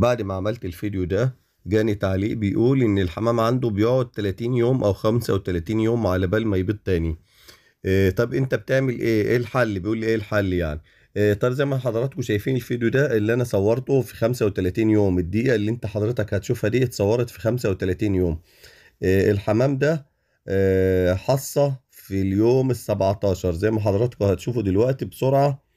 بعد ما عملت الفيديو ده جاني تعليق بيقول ان الحمام عنده بيقعد 30 يوم او 35 يوم على بال ما يبيض تاني إيه طب انت بتعمل ايه ايه الحل بيقول لي ايه الحل يعني إيه طب زي ما حضراتكم شايفين الفيديو ده اللي انا صورته في 35 يوم الدقيقه اللي انت حضرتك هتشوفها دي اتصورت في 35 يوم إيه الحمام ده إيه حصه في اليوم ال 17 زي ما حضراتكم هتشوفوا دلوقتي بسرعه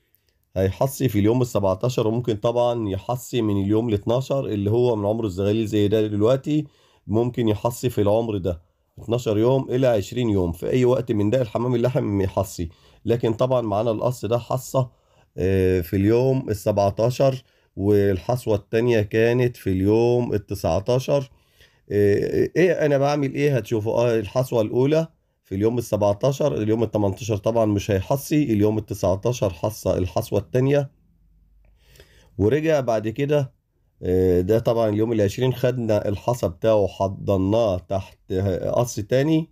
هيحصي في اليوم ال 17 وممكن طبعا يحصي من اليوم ال 12 اللي هو من عمر الزغاليل زي ده دلوقتي ممكن يحصي في العمر ده 12 يوم الى 20 يوم في اي وقت من ده الحمام اللحم يحصي لكن طبعا معانا القص ده حصه آه، في اليوم ال 17 والحصوه الثانيه كانت في اليوم ال 19 آه، ايه انا بعمل ايه هتشوفوا آه، الحصوه الاولى اليوم ال 17 اليوم ال 18 طبعا مش هيحصي اليوم ال 19 حصى الحصوه الثانيه ورجع بعد كده آه، ده طبعا اليوم ال 20 خدنا الحصى بتاعه حضناه تحت قص تاني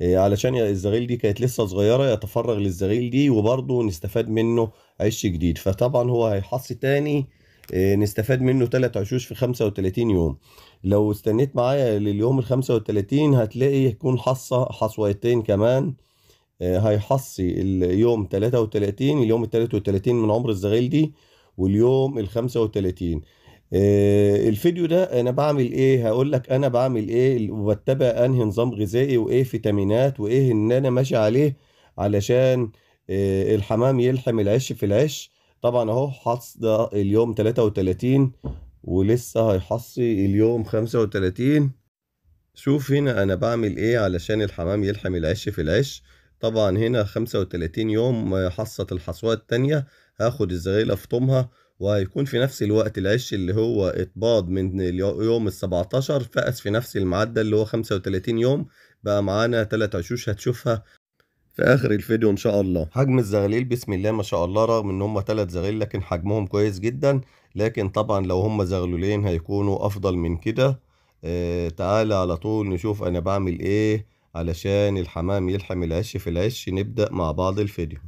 آه، علشان الزغيل دي كانت لسه صغيرة يتفرغ للزغيل دي وبرضه نستفاد منه عش جديد فطبعا هو هيحصي تاني آه، نستفاد منه ثلاث عشوش في 35 يوم لو استنيت معايا لليوم ال 35 هتلاقي يكون حصة حصويتين كمان آه، هيحصي اليوم 33 اليوم ال 33 من عمر الزغيل دي واليوم ال 35 آه، الفيديو ده انا بعمل ايه هقول لك انا بعمل ايه وبتبع انهي نظام غذائي وايه فيتامينات وايه ان انا ماشي عليه علشان الحمام يلحم العش في العش طبعا اهو حص ده اليوم 33 ولسه هيحصي اليوم 35 شوف هنا انا بعمل ايه علشان الحمام يلحم العش في العش طبعا هنا 35 يوم حصة الحصوة التانية هاخد الزغيلة طمها وهيكون في نفس الوقت العش اللي هو اتباض من يوم السبعتاشر فقس في نفس المعدل اللي هو خمسة وتلاتين يوم بقى معانا تلات عشوش هتشوفها في اخر الفيديو ان شاء الله حجم الزغاليل بسم الله ما شاء الله رغم ان هم ثلاث زغاليل لكن حجمهم كويس جدا لكن طبعا لو هم زغلولين هيكونوا افضل من كده آه تعالى على طول نشوف انا بعمل ايه علشان الحمام يلحم العش في العش نبدأ مع بعض الفيديو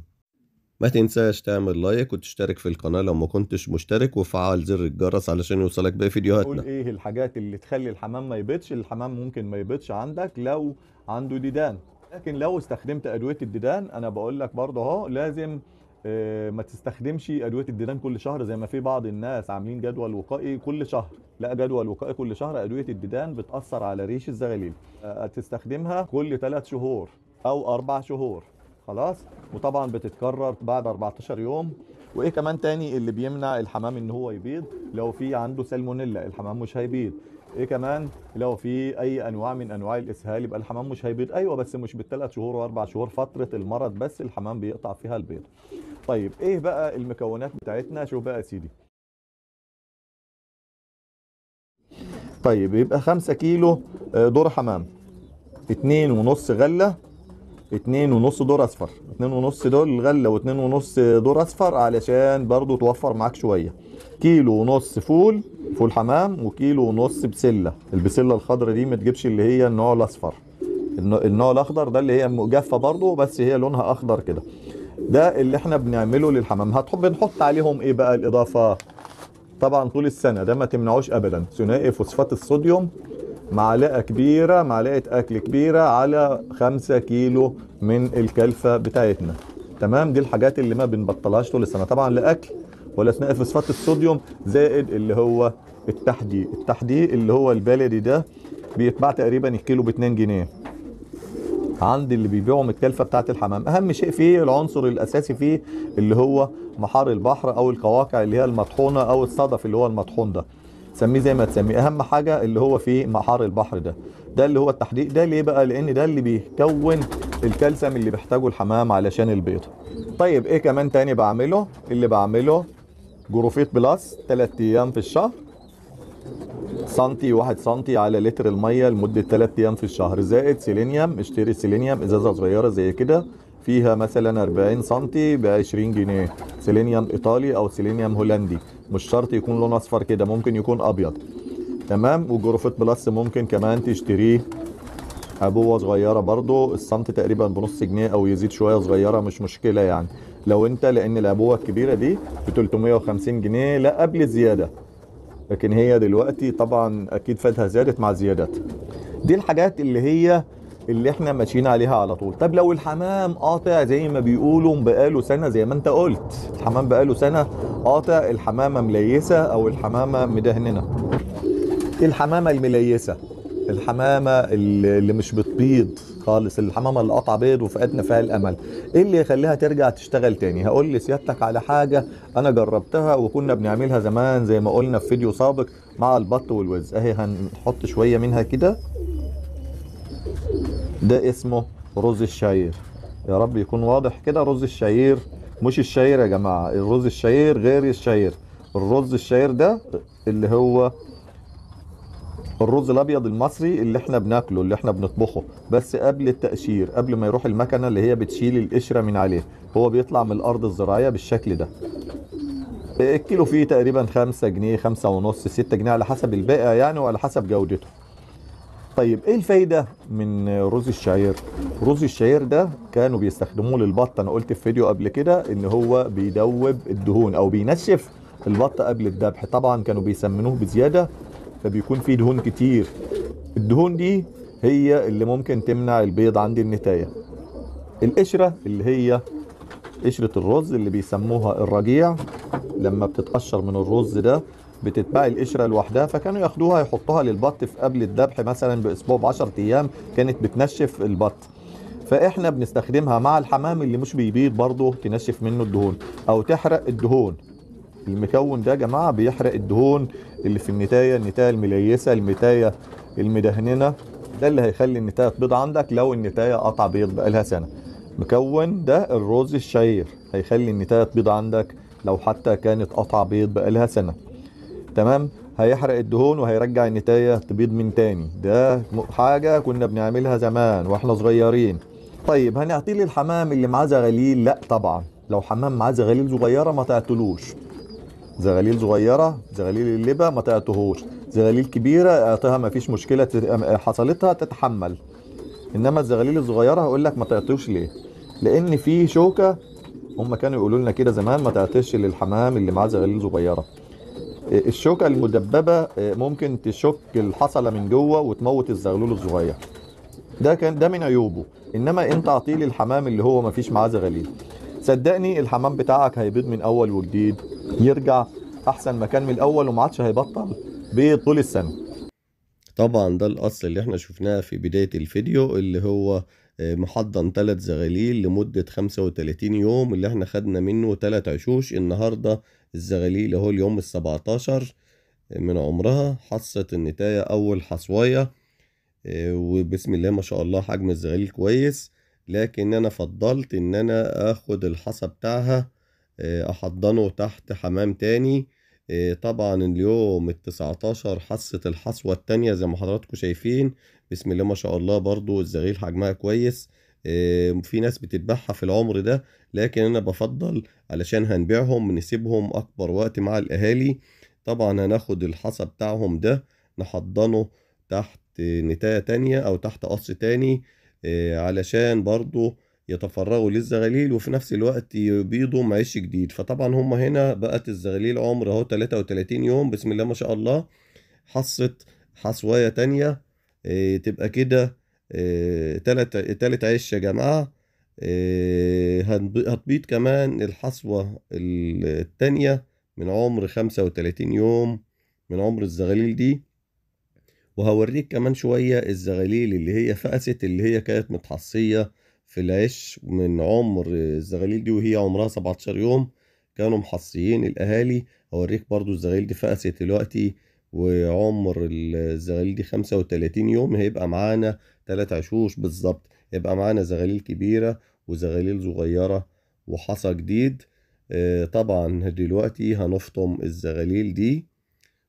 ما تنساش تعمل لايك وتشترك في القناة لو ما كنتش مشترك وفعل زر الجرس علشان يوصلك باقي فيديوهاتنا قول ايه الحاجات اللي تخلي الحمام ما يبيضش الحمام ممكن ما يبيضش عندك لو عنده ديدان لكن لو استخدمت ادويه الديدان انا بقول لك برضه اهو لازم آه، ما تستخدمش ادويه الديدان كل شهر زي ما في بعض الناس عاملين جدول وقائي كل شهر لا جدول وقائي كل شهر ادويه الديدان بتاثر على ريش الزغاليل آه، تستخدمها كل 3 شهور او 4 شهور خلاص وطبعا بتتكرر بعد 14 يوم وايه كمان تاني اللي بيمنع الحمام ان هو يبيض لو في عنده سالمونيلا الحمام مش هيبيض ايه كمان لو في اي انواع من انواع الاسهال يبقى الحمام مش هيبيض ايوه بس مش بالثلاث شهور واربع شهور فتره المرض بس الحمام بيقطع فيها البيض طيب ايه بقى المكونات بتاعتنا شوف بقى يا سيدي طيب يبقى 5 كيلو آه، دور حمام 2.5 ونص غله اتنين ونص دور اصفر اتنين ونص دول غله واتنين ونص دور اصفر علشان برضو توفر معاك شويه كيلو ونص فول فول حمام وكيلو ونص بسله البسله الخضرة دي ما تجيبش اللي هي النوع الاصفر النوع الاخضر ده اللي هي جافة برضو بس هي لونها اخضر كده ده اللي احنا بنعمله للحمام هتحب نحط عليهم ايه بقى الاضافه طبعا طول السنه ده ما تمنعوش ابدا ثنائي فوسفات الصوديوم معلقة كبيرة معلقة أكل كبيرة على خمسة كيلو من الكلفة بتاعتنا تمام دي الحاجات اللي ما بنبطلهاش طول السنة طبعا لا أكل ولا أثناء فوسفات الصوديوم زائد اللي هو التحديق التحديق اللي هو البلدي ده بيتباع تقريبا الكيلو ب 2 جنيه عند اللي بيبيعوا الكلفه بتاعت الحمام اهم شيء فيه العنصر الاساسي فيه اللي هو محار البحر او القواقع اللي هي المطحونه او الصدف اللي هو المطحون ده سميه زي ما تسميه اهم حاجه اللي هو في محار البحر ده ده اللي هو التحديق ده ليه بقى لان ده اللي بيكون الكالسيوم اللي بيحتاجه الحمام علشان البيضه طيب ايه كمان تاني بعمله اللي بعمله جروفيت بلاس تلات ايام في الشهر سنتي واحد سنتي على لتر الميه لمده تلات ايام في الشهر زائد سيلينيوم اشتري سيلينيوم ازازه صغيره زي كده فيها مثلا 40 سم ب 20 جنيه سيلينيوم ايطالي او سيلينيوم هولندي مش شرط يكون لون اصفر كده ممكن يكون ابيض تمام وجروفيت بلس ممكن كمان تشتريه ابوه صغيره برضو السنت تقريبا بنص جنيه او يزيد شويه صغيره مش مشكله يعني لو انت لان الابوه الكبيره دي ب 350 جنيه لا قبل الزياده لكن هي دلوقتي طبعا اكيد فادها زادت مع زيادات دي الحاجات اللي هي اللي احنا ماشيين عليها على طول طب لو الحمام قاطع زي ما بيقولوا بقاله سنه زي ما انت قلت الحمام بقاله سنه قاطع الحمامه مليسه او الحمامه مدهننه الحمامه المليسه الحمامه اللي مش بتبيض خالص الحمامه اللي قطع بيض وفقدنا فيها الامل ايه اللي يخليها ترجع تشتغل تاني هقول لسيادتك على حاجه انا جربتها وكنا بنعملها زمان زي ما قلنا في فيديو سابق مع البط والوز اهي هنحط شويه منها كده ده اسمه رز الشعير يا رب يكون واضح كده رز الشعير مش الشعير يا جماعة الرز الشعير غير الشعير الرز الشعير ده اللي هو الرز الابيض المصري اللي احنا بناكله اللي احنا بنطبخه بس قبل التقشير قبل ما يروح المكنه اللي هي بتشيل القشره من عليه هو بيطلع من الارض الزراعيه بالشكل ده الكيلو فيه تقريبا خمسة جنيه خمسة ونص ستة جنيه على حسب البائع يعني وعلى حسب جودته طيب ايه الفايده من رز الشعير رز الشعير ده كانوا بيستخدموه للبط انا قلت في فيديو قبل كده ان هو بيدوب الدهون او بينشف البط قبل الذبح طبعا كانوا بيسمنوه بزياده فبيكون فيه دهون كتير الدهون دي هي اللي ممكن تمنع البيض عند النتايه القشره اللي هي قشره الرز اللي بيسموها الرجيع لما بتتقشر من الرز ده بتتباع القشره لوحدها فكانوا ياخدوها يحطوها للبط في قبل الذبح مثلا باسبوع ب 10 ايام كانت بتنشف البط فاحنا بنستخدمها مع الحمام اللي مش بيبيض برضه تنشف منه الدهون او تحرق الدهون المكون ده يا جماعه بيحرق الدهون اللي في النتايه النتايه المليسه النتايه المدهننه ده اللي هيخلي النتايه تبيض عندك لو النتايه قطع بيض بقالها سنه مكون ده الرز الشعير هيخلي النتايه تبيض عندك لو حتى كانت قطع بيض بقالها سنه تمام هيحرق الدهون وهيرجع النتايه تبيض من تاني ده حاجه كنا بنعملها زمان واحنا صغيرين طيب هنعطيه الحمام اللي معاه زغاليل لا طبعا لو حمام معاه زغاليل صغيره ما تعطلوش زغاليل صغيره زغاليل اللبه ما تعطوهوش زغاليل كبيره اعطيها ما فيش مشكله حصلتها تتحمل انما الزغاليل الصغيره هقول لك ما تعطيوش ليه لان في شوكه هم كانوا يقولوا لنا كده زمان ما تعطيش للحمام اللي معاه زغاليل صغيره الشوكه المدببه آه، ممكن تشك الحصله من جوه وتموت الزغلول الصغير ده كان ده من عيوبه انما انت اعطيه الحمام اللي هو مفيش معاه زغاليل صدقني الحمام بتاعك هيبيض من اول وجديد يرجع احسن مكان من الاول وما عادش هيبطل بيض طول السنه طبعا ده الاصل اللي احنا شفناه في بداية الفيديو اللي هو آه، محضن ثلاث زغاليل لمدة 35 يوم اللي احنا خدنا منه تلات عشوش النهاردة الزغاليل هو اليوم السبعتاشر آه، من عمرها حصت النتاية اول حصوية آه، وبسم الله ما شاء الله حجم الزغاليل كويس لكن انا فضلت ان انا اخد الحصى بتاعها احضنه تحت حمام تاني آه، طبعا اليوم ال 19 حصة الحصوة التانية زي ما حضراتكم شايفين بسم الله ما شاء الله برضو الزغيل حجمها كويس آه، في ناس بتتباعها في العمر ده لكن انا بفضل علشان هنبيعهم نسيبهم اكبر وقت مع الاهالي طبعا هناخد الحصى بتاعهم ده نحضنه تحت نتاية تانية او تحت قص تاني آه، علشان برضو يتفرغوا للزغاليل وفي نفس الوقت يبيضوا معيش جديد فطبعا هم هنا بقت الزغاليل عمر اهو 33 يوم بسم الله ما شاء الله حصت حصواية تانية آه، تبقى كده آه، تلت عيش يا جماعة آه، هتبيض كمان الحصوة التانية من عمر 35 يوم من عمر الزغاليل دي وهوريك كمان شوية الزغاليل اللي هي فقست اللي هي كانت متحصية في العش من عمر الزغاليل دي وهي عمرها 17 يوم كانوا محصيين الأهالي أوريك برضو الزغاليل دي فقست دلوقتي وعمر الزغاليل دي 35 يوم هيبقى معانا تلات عشوش بالظبط يبقى معانا زغاليل كبيرة وزغاليل صغيرة وحصى جديد آه، طبعا دلوقتي هنفطم الزغاليل دي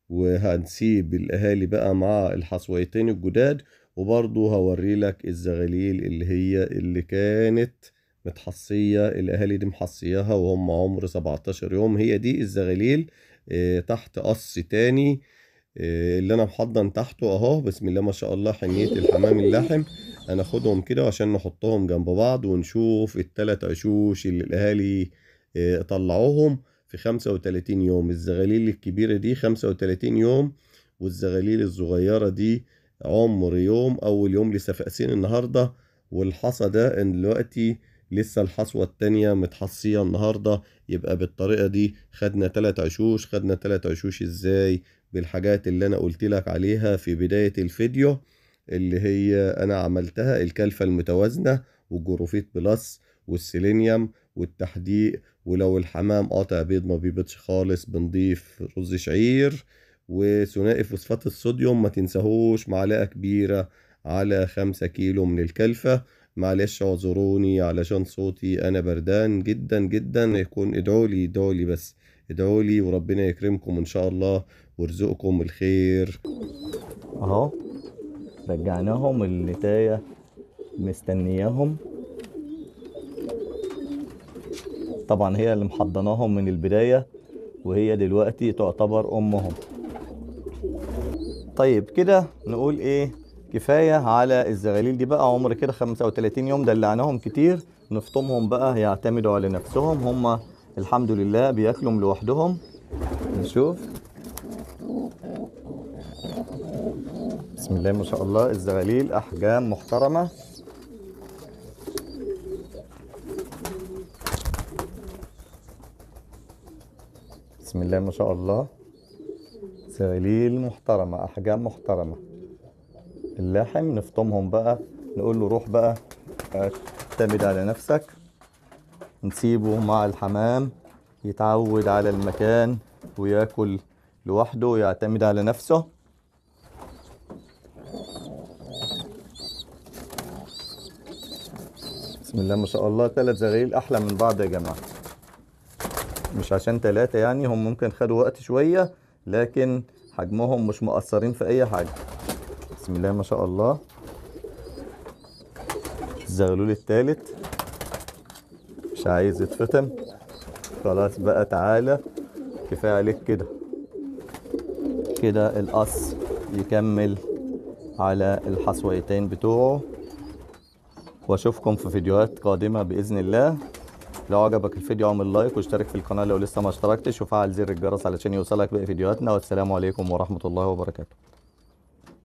وهنسيب الأهالي بقى مع الحصويتين الجداد وبرضه هوري لك الزغاليل اللي هي اللي كانت متحصية الأهالي دي محصياها وهم عمر 17 يوم هي دي الزغاليل آه، تحت قص تاني آه، اللي أنا محضن تحته أهو بسم الله ما شاء الله حنية الحمام اللحم هناخدهم كده عشان نحطهم جنب بعض ونشوف التلات عشوش اللي الأهالي آه، طلعوهم في 35 يوم الزغاليل الكبيرة دي 35 يوم والزغاليل الصغيرة دي عمر يوم أول يوم لسه فاقسين النهاردة والحصى ده دلوقتي لسه الحصوة التانية متحصية النهاردة يبقى بالطريقة دي خدنا تلات عشوش خدنا تلات عشوش ازاي بالحاجات اللي انا قلت لك عليها في بداية الفيديو اللي هي انا عملتها الكلفة المتوازنة والجروفيت بلس والسيلينيوم والتحديق ولو الحمام قاطع بيض ما بيبيضش خالص بنضيف رز شعير وثنائي فوسفات الصوديوم ما تنساهوش معلقة كبيرة على خمسة كيلو من الكلفة معلش اعذروني علشان صوتي انا بردان جدا جدا يكون ادعولي ادعولي بس ادعولي وربنا يكرمكم ان شاء الله ويرزقكم الخير اهو رجعناهم النتاية مستنياهم طبعا هي اللي محضناهم من البداية وهي دلوقتي تعتبر امهم طيب كده نقول ايه كفايه على الزغاليل دي بقى عمر كده 35 يوم دلعناهم كتير نفطمهم بقى يعتمدوا على نفسهم هم الحمد لله بياكلهم لوحدهم نشوف بسم الله ما شاء الله الزغاليل احجام محترمه بسم الله ما شاء الله سليل محترمة أحجام محترمة اللحم نفطمهم بقى نقول له روح بقى آه، اعتمد على نفسك نسيبه مع الحمام يتعود على المكان وياكل لوحده ويعتمد على نفسه بسم الله ما شاء الله ثلاث زغليل احلى من بعض يا جماعه مش عشان ثلاثه يعني هم ممكن خدوا وقت شويه لكن حجمهم مش مقصرين في اي حاجه بسم الله ما شاء الله الزغلول الثالث مش عايز يتفتم خلاص بقى تعالى كفايه عليك كده كده القص يكمل على الحصويتين بتوعه واشوفكم في فيديوهات قادمه باذن الله لو عجبك الفيديو اعمل لايك واشترك في القناه لو لسه ما اشتركتش وفعل زر الجرس علشان يوصلك باقي فيديوهاتنا والسلام عليكم ورحمه الله وبركاته